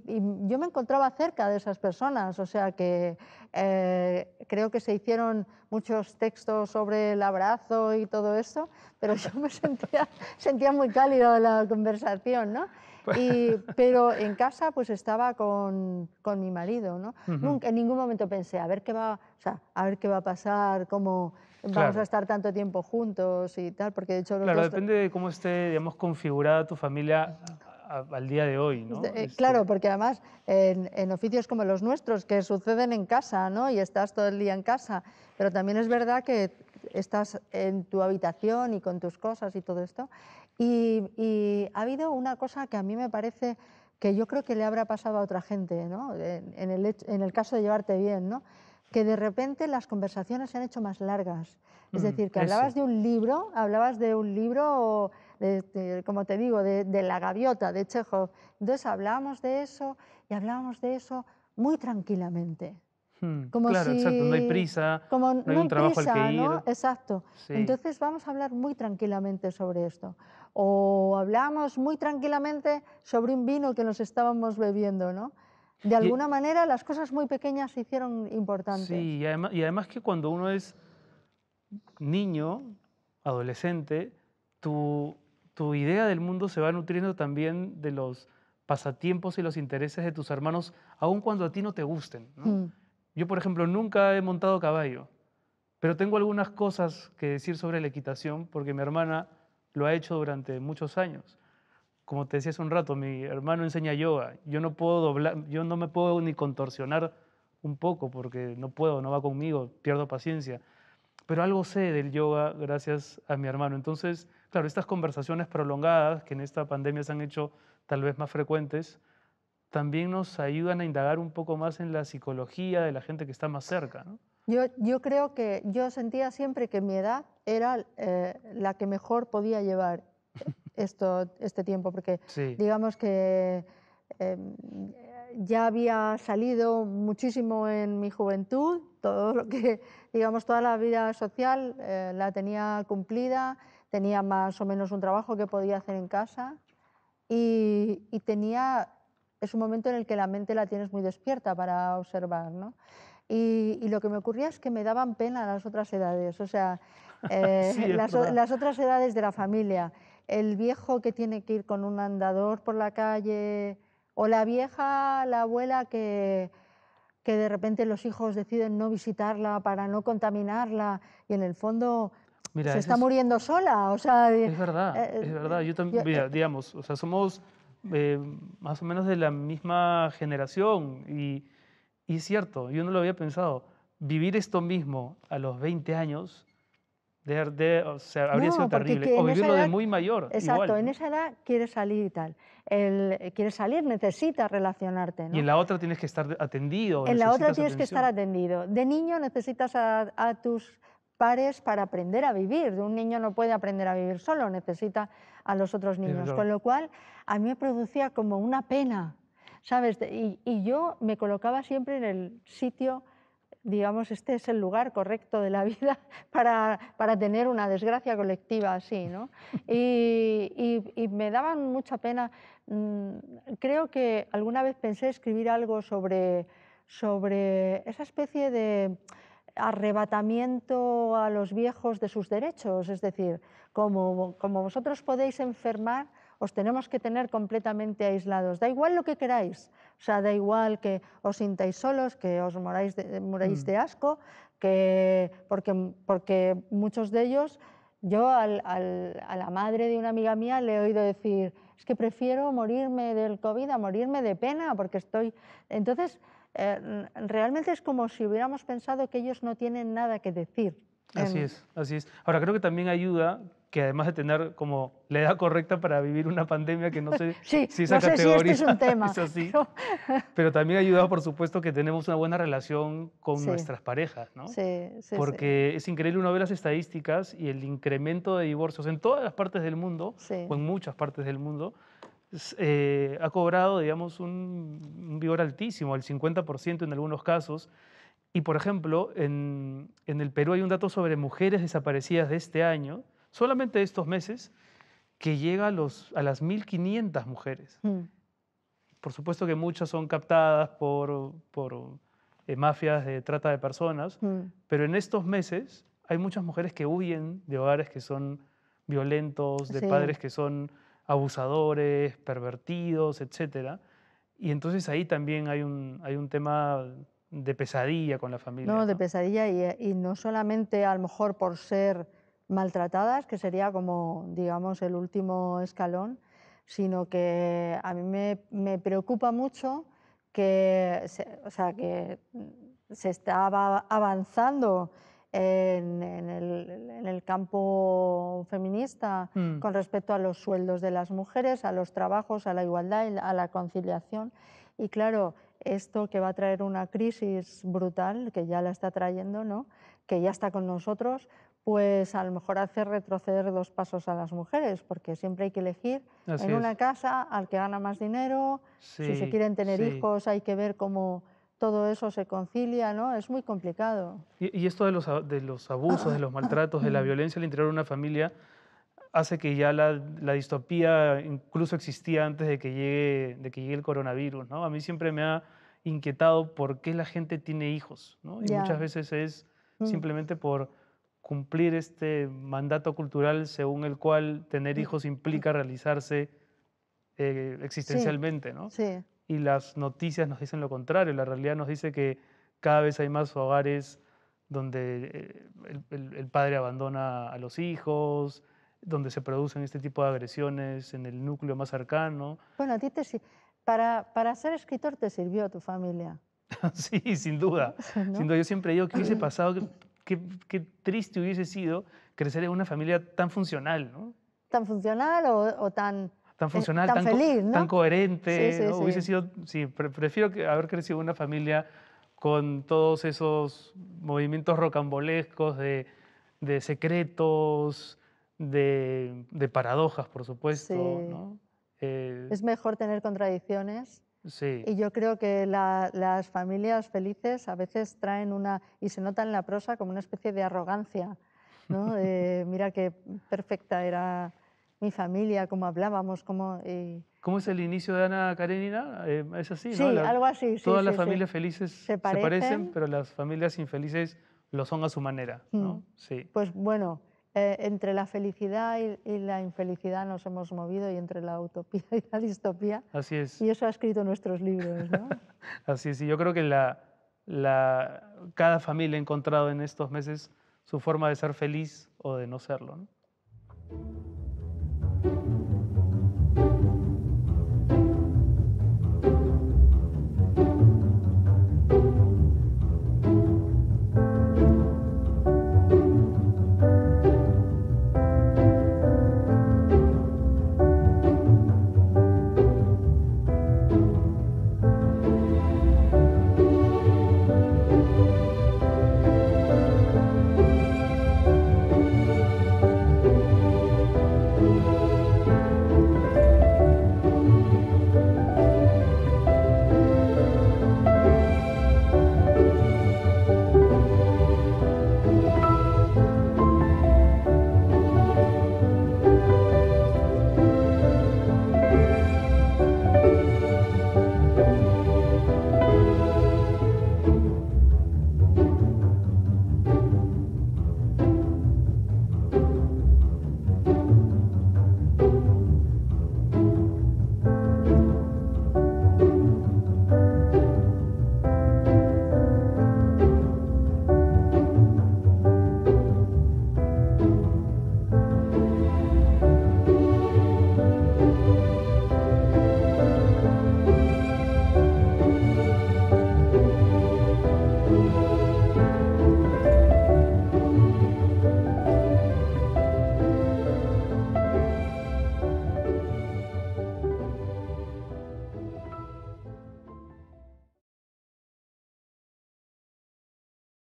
yo me encontraba cerca de esas personas, o sea que eh, creo que se hicieron muchos textos sobre el abrazo y todo eso, pero yo me [LAUGHS] sentía, sentía muy cálido la conversación, ¿no? [LAUGHS] pero en casa pues estaba con, mi marido, ¿no? Nunca, en ningún momento pensé, a ver qué va, o sea, a ver qué va a pasar, cómo vamos a estar tanto tiempo juntos y tal, porque de hecho... claro, depende de cómo esté, digamos, configurada tu familia al día de hoy, ¿no? Este, eh, este claro, porque además en, oficios como los nuestros, que suceden en casa, ¿no? Y estás todo el día en casa, pero también es verdad que estás en tu habitación y con tus cosas y todo esto, y, ha habido una cosa que a mí me parece que yo creo que le habrá pasado a otra gente, ¿no? en, el, caso de llevarte bien, ¿no? que de repente las conversaciones se han hecho más largas. Es mm, decir, que hablabas de un libro, hablabas de un libro, como te digo, de, La gaviota, de Chejo. Entonces hablábamos de eso y hablábamos de eso muy tranquilamente. Hmm, claro, exacto, no hay prisa, no hay, trabajo al que ir. Exacto. Entonces vamos a hablar muy tranquilamente sobre esto o hablábamos muy tranquilamente sobre un vino que nos estábamos bebiendo, ¿no? De alguna manera las cosas muy pequeñas se hicieron importantes. Sí, y además, que cuando uno es niño, adolescente, tu, tu idea del mundo se va nutriendo también de los pasatiempos y los intereses de tus hermanos, aun cuando a ti no te gusten. Mm. Yo, por ejemplo, nunca he montado caballo, pero tengo algunas cosas que decir sobre la equitación, porque mi hermana lo ha hecho durante muchos años. Como te decía hace un rato, mi hermano enseña yoga. Yo no puedo doblar, yo no me puedo ni contorsionar un poco porque no puedo, no va conmigo, pierdo paciencia. Pero algo sé del yoga gracias a mi hermano. Entonces, claro, estas conversaciones prolongadas que en esta pandemia se han hecho tal vez más frecuentes, también nos ayudan a indagar un poco más en la psicología de la gente que está más cerca. Yo, yo creo que yo sentía siempre que mi edad era eh, la que mejor podía llevar esto, este tiempo, porque digamos que em, ya había salido muchísimo en mi juventud, todo lo que, digamos, toda la vida social eh, la tenía cumplida, tenía más o menos un trabajo que podía hacer en casa y, tenía, es un momento en el que la mente la tienes muy despierta para observar, Y, y, lo que me ocurría es que me daban pena las otras edades, o sea, eh, las, otras edades de la familia, el viejo que tiene que ir con un andador por la calle, o la vieja, la abuela que, que de repente los hijos deciden no visitarla para no contaminarla y en el fondo se está muriendo sola. O sea, es verdad, eh, es eh, verdad. Yo también, digamos, o sea, somos más o menos de la misma generación y, y cierto, yo no lo había pensado. Vivir esto mismo a los 20 años de, o habría sido terrible. O vivirlo de muy mayor. Exacto, en esa edad quieres salir y tal. El, quieres salir, necesitas relacionarte. Y en la otra tienes que estar atendido. En la otra tienes que estar atendido. De niño necesitas a, tus pares para aprender a vivir. Un niño no puede aprender a vivir solo, necesita a los otros niños. Con lo cual, a mí me producía como una pena, ¿sabes? Y, y yo me colocaba siempre en el sitio digamos, este es el lugar correcto de la [LAUGHS] vida para, tener una desgracia colectiva así, ¿no? [LAUGHS] Y, me daban mucha pena. Mm, creo que alguna vez pensé escribir algo sobre, sobre esa especie de arrebatamiento a los viejos de sus derechos, es decir, como vosotros podéis enfermar, os tenemos que tener completamente aislados. Da igual lo que queráis, o sea, da igual que os sintáis solos, que os moráis de, mm. de asco, que, porque, porque muchos de ellos, yo a la madre de una amiga mía le he oído decir, es que prefiero morirme del COVID a morirme de pena, porque estoy... Entonces, eh, realmente es como si hubiéramos pensado que ellos no tienen nada que decir. Así em. es, así es. Ahora creo que también ayuda que además de tener como la edad correcta para vivir una pandemia que no sé [LAUGHS] si esa categoría es [LAUGHS] pero... también ha ayudado, por supuesto, que tenemos una buena relación con nuestras parejas, ¿no? Sí, sí, Porque es increíble uno ver las estadísticas y el incremento de divorcios en todas las partes del mundo, o en muchas partes del mundo, eh, ha cobrado, digamos, un, vigor altísimo, el 50% en algunos casos. Y, por ejemplo, en, en el Perú hay un dato sobre mujeres desaparecidas de este año, solamente estos meses, que llega a, los, a las 1.500 mujeres. Hmm. Por supuesto que muchas son captadas por, eh, mafias de trata de personas, hmm. pero en estos meses hay muchas mujeres que huyen de hogares que son violentos, de padres que son abusadores, pervertidos, etc. Y entonces ahí también hay un, tema de pesadilla con la familia. No, de pesadilla y, y no solamente a lo mejor por ser maltratadas, que sería como, digamos, el último escalón, sino que a mí me, preocupa mucho que se, o sea, que se estaba avanzando en, el, campo feminista mm. con respecto a los sueldos de las mujeres, a los trabajos, a la igualdad y a la conciliación. Y claro, esto que va a traer una crisis brutal, que ya la está trayendo, ¿no? que ya está con nosotros, pues a lo mejor hace retroceder dos pasos a las mujeres, porque siempre hay que elegir en una casa al que gana más dinero, si se quieren tener hijos hay que ver cómo todo eso se concilia, ¿no? Es muy complicado. Y, esto de los, abusos, de los maltratos, de la [COUGHS] violencia al interior de una familia, hace que ya la, distopía incluso existía antes de que, llegue, de que el coronavirus, ¿no? A mí siempre me ha inquietado por qué la gente tiene hijos, ¿no? Y muchas veces es mm. simplemente por cumplir este mandato cultural según el cual tener mm. hijos implica realizarse eh, existencialmente, ¿no? Y las noticias nos dicen lo contrario, la realidad nos dice que cada vez hay más hogares donde eh, el, padre abandona a los hijos, donde se producen este tipo de agresiones en el núcleo más cercano. Bueno, a ti te, para, para ser escritor te sirvió tu familia. [LAUGHS] sí, [LAUGHS] sin duda. Yo siempre digo, que hubiese pasado qué, triste hubiese sido crecer en una familia tan funcional, ¿no? Tan funcional o, tan tan eh, feliz, tan coherente. Sí, Hubiese sido, sí, prefiero haber crecido en una familia con todos esos movimientos rocambolescos de, secretos, de, paradojas, por supuesto. Eh, es mejor tener contradicciones y yo creo que las familias felices a veces traen una, y se nota en la prosa como una especie de arrogancia. ¿no? mira qué perfecta era mi familia, cómo hablábamos, cómo... ¿Cómo es el inicio de Ana Karenina? Eh, es así, sí, algo así. Sí, todas las familias felices se parecen. pero las familias infelices lo son a su manera, ¿no? Hmm. Sí. Pues bueno, eh, entre la felicidad y, la infelicidad nos hemos movido y entre la utopía y la distopía. Así es. Y eso ha escrito nuestros libros, [LAUGHS] Así es, y yo creo que la, la, cada familia ha encontrado en estos meses su forma de ser feliz o de no serlo.